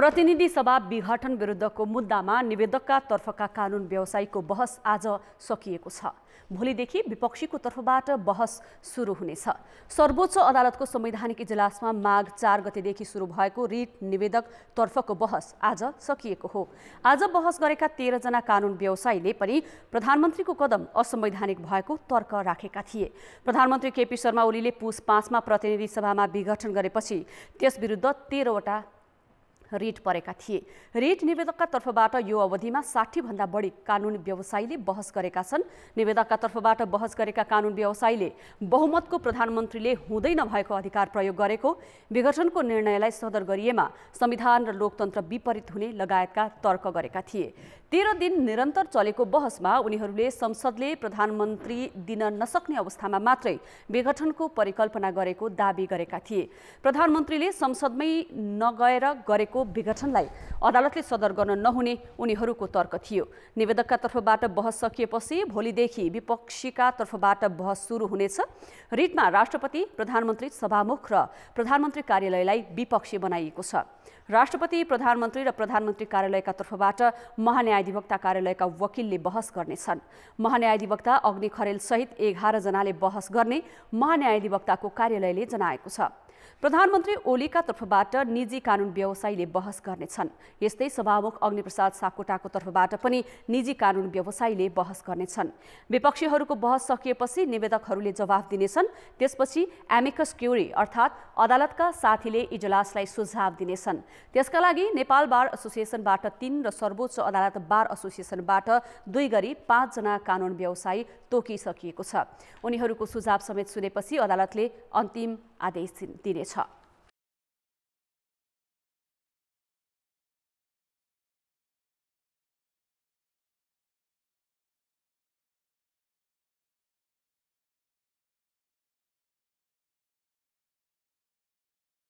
प्रतिनिधि सभा विघटन विरुद्धको मुद्दामा निवेदकका तर्फका कानुन व्यवसायीको बहस आज सकिएको छ भोलिदेखि विपक्षीको तर्फबाट बहस सुरु हुनेछ सर्वोच्च अदालतको संवैधानिक इजलासमा माघ चार गतेदेखि सुरु भएको रिट निवेदक तर्फको बहस आज सकिएको हो आज बहस गरेका तेह्रजना कानुन व्यवसायीले पनि प्रधानमन्त्रीको कदम असंवैधानिक भएको तर्क राखेका थिए प्रधानमन्त्री केपी शर्मा ओलीले पुस पाँचमा प्रतिनिधि सभामा विघटन गरेपछि त्यस विरुद्ध तेह्रवटा रिट परेका थिए रिट निवेदकका तर्फबाट यो अवधिमा भन्दा बढी कानुन व्यवसायीले बहस गरेका छन् निवेदकका तर्फबाट बहस गरेका कानुन व्यवसायीले बहुमतको प्रधानमन्त्रीले हुँदै नभएको अधिकार प्रयोग गरेको विघटनको निर्णयलाई सदर गरिएमा संविधान र लोकतन्त्र विपरीत हुने लगायतका तर्क गरेका थिए तेह्र दिन निरन्तर चलेको बहसमा उनीहरूले संसदले प्रधानमन्त्री दिन नसक्ने अवस्थामा मात्रै विघटनको परिकल्पना गरेको दावी गरेका थिए प्रधानमन्त्रीले संसदमै नगएर गरेको विघटनलाई अदालतले सदर गर्न नहुने उनीहरूको तर्क थियो निवेदकका तर्फबाट बहस सकिएपछि भोलिदेखि विपक्षीका तर्फबाट बहस सुरु हुनेछ रिटमा राष्ट्रपति प्रधानमन्त्री सभामुख र प्रधानमन्त्री कार्यालयलाई विपक्षी बनाइएको छ राष्ट्रपति प्रधानमन्त्री र प्रधानमन्त्री कार्यालयका तर्फबाट महान्यायाधिवक्ता कार्यालयका वकिलले बहस गर्नेछन् महान्यायाधिवक्ता अग्नि खरेलसहित एघारजनाले बहस गर्ने महान्यायाधिवक्ताको कार्यालयले जनाएको छ प्रधानमन्त्री ओलीका तर्फबाट निजी कानुन व्यवसायीले बहस गर्नेछन् यस्तै सभामुख अग्निप्रसाद सापकोटाको तर्फबाट पनि निजी कानुन व्यवसायीले बहस गर्नेछन् विपक्षीहरूको बहस सकिएपछि निवेदकहरूले जवाफ दिनेछन् त्यसपछि एमिकस क्युरी अर्थात् अदालतका साथीले इजलासलाई सुझाव दिनेछन् त्यसका लागि नेपाल बार एसोसिएसनबाट तीन र सर्वोच्च अदालत बार एसोसिएसनबाट दुई गरी पाँचजना कानुन व्यवसायी तोकिसकिएको छ उनीहरूको सुझाव समेत सुनेपछि अदालतले अन्तिम 啊，对对的，错。